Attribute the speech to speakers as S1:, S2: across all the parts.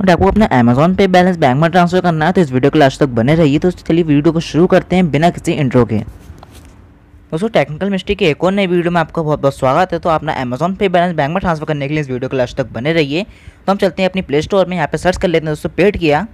S1: और आपको अपना अमेजोन पे बैलेंस बैंक में ट्रांसफर करना है तो इस वीडियो को लास्ट तक बने रहिए तो चलिए वीडियो को शुरू करते हैं बिना किसी इंट्रो के दोस्तों टेक्निकल मिस्ट्री के एक और नई वीडियो में आपका बहुत बहुत स्वागत है तो अपना अमेजोन पे बैलेंस बैंक में ट्रांसफर करने के लिए इस वीडियो को लास्ट तक बने रहिए तो हम चलते हैं अपनी प्ले स्टोर में यहाँ पर सर्च कर लेते हैं दोस्तों पेड किया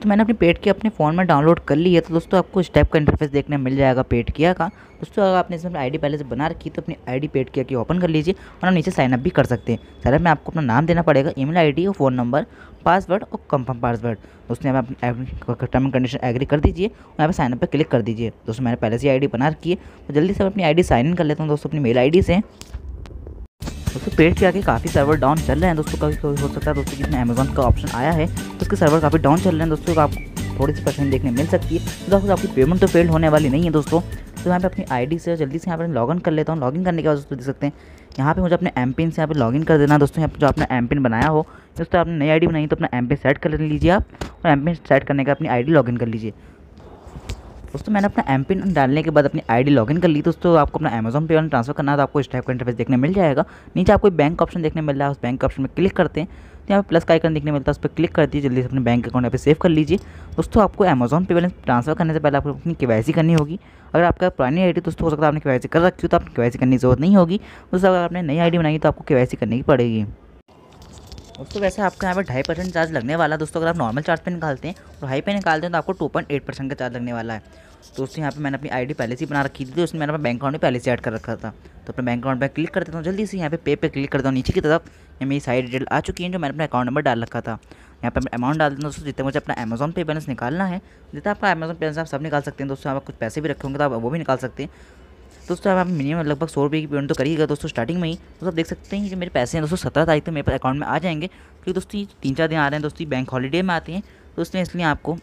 S1: दोस्तों मैंने अपने पेट की अपने फ़ोन में डाउनलोड कर ली है तो दोस्तों आपको इस टाइप का इंटरफेस देखने मिल जाएगा पेट किया का दोस्तों अगर आपने इसमें आईडी पहले से बना रखी तो अपनी आईडी पेट किया की ओपन कर लीजिए और आप नीचे साइनअप भी कर सकते हैं सरअप में आपको अपना नाम देना पड़ेगा ईमेल आईडी और फ़ोन नंबर पासवर्ड और कंफर्म पासवर्ड दोस्तों यहाँ पे टर्म एंड कंडीशन एग्री कर दीजिए और यहाँ पर साइनअप पर क्लिक कर दीजिए दोस्तों मैंने पहले से डी बना रखी है तो जल्दी से अपनी डी साइन इन कर लेता हूँ दोस्तों अपनी मेल डी से दोस्तों पेज के आगे काफ़ी सर्वर डाउन चल रहे हैं दोस्तों कभी हो सकता है दोस्तों जिसमें अमेजोन का ऑप्शन आया है तो उसके सर्वर काफ़ी डाउन चल रहे हैं दोस्तों तो आपको थोड़ी सी परसेंट देखने मिल सकती है तो दोस्तों आपकी पेमेंट तो फेल होने वाली नहीं है दोस्तों तो यहाँ पे अपनी आईडी से जल्दी से यहाँ पर लॉगिन कर लेता हूँ लॉगिन करने के बाद दोस्तों देख सकते हैं यहाँ पे मुझे अपने एम पिन से यहाँ पे लॉगिन कर देना दोस्तों यहाँ पर जो आपने एम पिन बनाया हो दोस्तों आपने नई आईडी बनाई तो अपना एम पिन सेट कर लीजिए आप और एम पिन सेट करने का अपनी आईडी लॉगिन कर लीजिए दोस्तों मैंने अपना एम पिन डालने के बाद अपनी आईडी लॉगिन कर ली दोस्तों आपको अपना अमेजन पे ट्रांसफर करना है तो आपको इस टाइप का इंटरफेस देखने मिल जाएगा नीचे आपको बैंक ऑप्शन देखने मिल रहा है उस बैंक ऑप्शन में क्लिक करते हैं तो यहाँ पर प्लस का आइकन देखने मिलता है उस पर क्लिक कर दीजिए जल्दी से अपने बैंक अकाउंट यहाँ पे सेव कर लीजिए दोस्तों आपको अमेजन पे बैलेंस ट्रांसफर करने से पहले आपको अपनी के करनी होगी अगर आपका पुरानी आई दोस्तों हो सकता है आपने के कर रखी हो तो आपको के करने की जरूरत नहीं होगी दोस्तों अगर आपने नई आई बनाई तो आपको के करनी पड़ेगी दोस्तों वैसे आपको यहाँ पर ढाई परसेंट चार्ज लगने वाला है दोस्तों अगर आप नॉर्मल चार्ज पे निकालते हैं और हाई पे निकालते हैं तो आपको टू पॉइंट एट परसेंट का चार्ज लगने वाला है दोस्तों यहाँ पे मैंने अपनी आईडी पहले से बना रखी थी तो उसमें मैंने अपना बैंक अकाउंट पहले से ऐड कर रखा था तो अपने बैंक अकाउंट पर क्लिक कर देता हूँ जल्दी से यहाँ पे पे पे क्लिक करता हूँ नीचे की तरफ ये मेरी सारी डिटेल आ चुकी है जो मैंने अपना अकाउंट नंबर डाल रखा था यहाँ पर अमाउंट डाल देता हूँ दोस्तों जितना मुझे अपना अमेजन पे बैलेंस निकालना है जितना आपका अमेजॉन बैलेंस आप सब निकाल सकते हैं दोस्तों यहाँ पर कुछ पैसे भी रखे होंगे तो आप वो भी निकाल सकते हैं दोस्तों अब आप मिनिमम लगभग सौ रुपये की पेमेंट तो करिएगा दोस्तों स्टार्टिंग में ही तो आप देख सकते हैं कि मेरे पैसे हैं दोस्तों सत्रह तारीख तक मेरे पास अकाउंट में आ जाएंगे क्योंकि दोस्तों तीन चार दिन आ रहे हैं दोस्तों बैंक हॉलीडे में आते हैं दोस्तों इसलिए आपको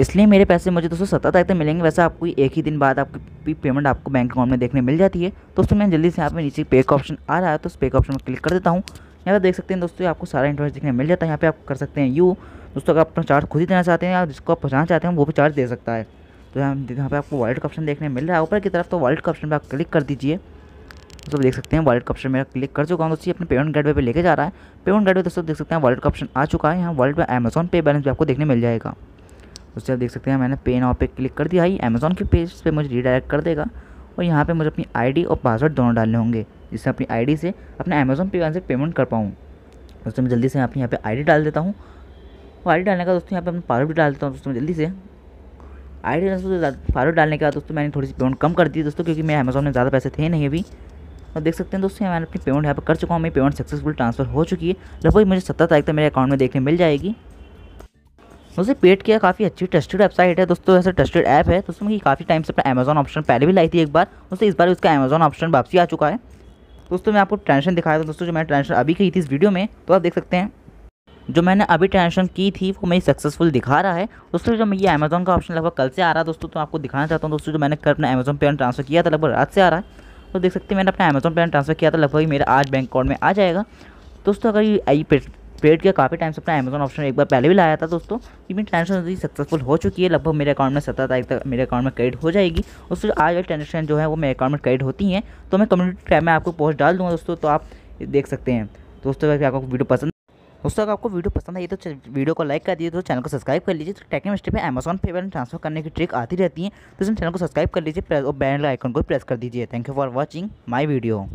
S1: इसलिए मेरे पैसे मुझे दोस्तों सत्रह तारीख तक मिलेंगे वैसे आपको एक ही दिन बाद आपकी पेमेंट आपको बैंक अकाउंट में देखने मिल जाती है दोस्तों मैं जल्दी से यहाँ पे नीचे पे का ऑप्शन आ रहा है तो उस पे का ऑप्शन में क्लिक कर देता हूँ यहाँ पर देख सकते हैं दोस्तों आपको सारा इंटरेस्ट देखने मिल जाता है यहाँ पे आप कर सकते हैं यू दोस्तों अगर आप अपना चार्ज खुद ही देना चाहते हैं या जिसको आप पहुँचाना चाहते हैं वो भी चार्ज दे सकता है तो यहाँ पे आपको वॉलेट का ऑप्शन देखने मिल रहा है ऊपर की तरफ तो वॉलेट का ऑप्शन पर आप क्लिक कर दीजिए दोस्तों देख सकते हैं वॉलेट का ऑप्शन मेरा क्लिक कर चुका हूँ दोस्तों अपने पेमेंट गेटवे पे लेके जा रहा है पेमेंट गेटवे दोस्तों देख सकते हैं वॉलेट का ऑप्शन आ चुका है यहाँ वॉलेट पर अमेजॉन पे बैलेंस भी आपको देखने मिल जाएगा दोस्तों आप देख सकते हैं मैंने पे नाउ पे क्लिक कर दिया है अमेजॉन के पेज पर मुझे रीडायरेक्ट कर देगा और यहाँ पर मुझे अपनी आई और पासवर्ड दोनों डालने होंगे जिससे अपनी आई से अपने अमेजॉन पे से पेमेंट कर पाऊँ दोस्तों मैं जल्दी से अपनी यहाँ पर आई डाल देता हूँ आई डालने का दोस्तों यहाँ पर अपना पासवर्ड डाल देता हूँ दोस्तों जल्दी से आईडी दोस्तों फारवर्ड डालने के बाद दोस्तों मैंने थोड़ी सी पेमेंट कम कर दी दोस्तों क्योंकि मैं अमेज़ॉन में ज़्यादा पैसे थे नहीं अभी और देख सकते हैं दोस्तों मैंने अपनी पेमेंट यहाँ पर कर चुका हूँ मेरी पेमेंट सक्सेसफुल ट्रांसफर हो चुकी है लगभग मुझे सत्रह तारीख तक मेरे अकाउंट में देखने मिल जाएगी दोस्तों पेट किया काफ़ी अच्छी ट्रस्टेड वेबसाइट है दोस्तों ऐसा ट्रस्टेड ऐप है दोस्तों मैं काफ़ी टाइम से अपना अमेज़ॉन ऑप्शन पहले भी लाई थी एक बार दोस्तों इस बार उसका अमेज़ॉन ऑप्शन वापसी आ चुका है दोस्तों मैं आपको ट्रांशन दिखाया था दोस्तों जो मैंने ट्रांजेक्शन अभी की थी इस वीडियो में तो आप देख सकते हैं जो मैंने अभी ट्रांजेक्शन की थी वो मेरी सक्सेसफुल दिखा रहा है दोस्तों जो ये अमेज़ॉन का ऑप्शन लगभग कल से आ रहा है दोस्तों तो आपको दिखाना चाहता हूँ दोस्तों जो मैंने कल अपना अमेज़ॉन पे ट्रांसफर किया था लगभग रात से आ रहा है तो देख सकते हैं मैंने अपना अमेज़ॉन पे ट्रांसफर किया था लगभग मेरा आज बैंक अकाउंट में आ जाएगा दोस्तों अगर ये पेड किया काफ़ी टाइम से अपना अमेजोन ऑप्शन एक बार पहले भी लाया था दोस्तों ये मेरी ट्रांजेक्शन सक्सेसफुल हो चुकी है लगभग मेरे अकाउंट में सत्रह तारीख तक मेरे अकाउंट में क्रेडिट हो जाएगी उससे आज वाली ट्रांजेक्शन जो है वो मेरे अकाउंट में क्रेडिट होती हैं तो मैं कम्युनिटी टाइम में आपको पोस्ट डाल दूँगा दोस्तों तो आप देख सकते हैं दोस्तों अगर आपको वीडियो पसंद दोस्तों अगर आपको वीडियो पसंद आई तो वीडियो को लाइक कर दीजिए तो चैनल को सब्सक्राइब कर लीजिए तो टेक्निक स्टेप में पे बैलेंस ट्रांसफर करने की ट्रिक आती रहती है तो इस चैनल को सब्सक्राइब कर लीजिए और बैनल आइकन को प्रेस कर दीजिए thank you for watching my video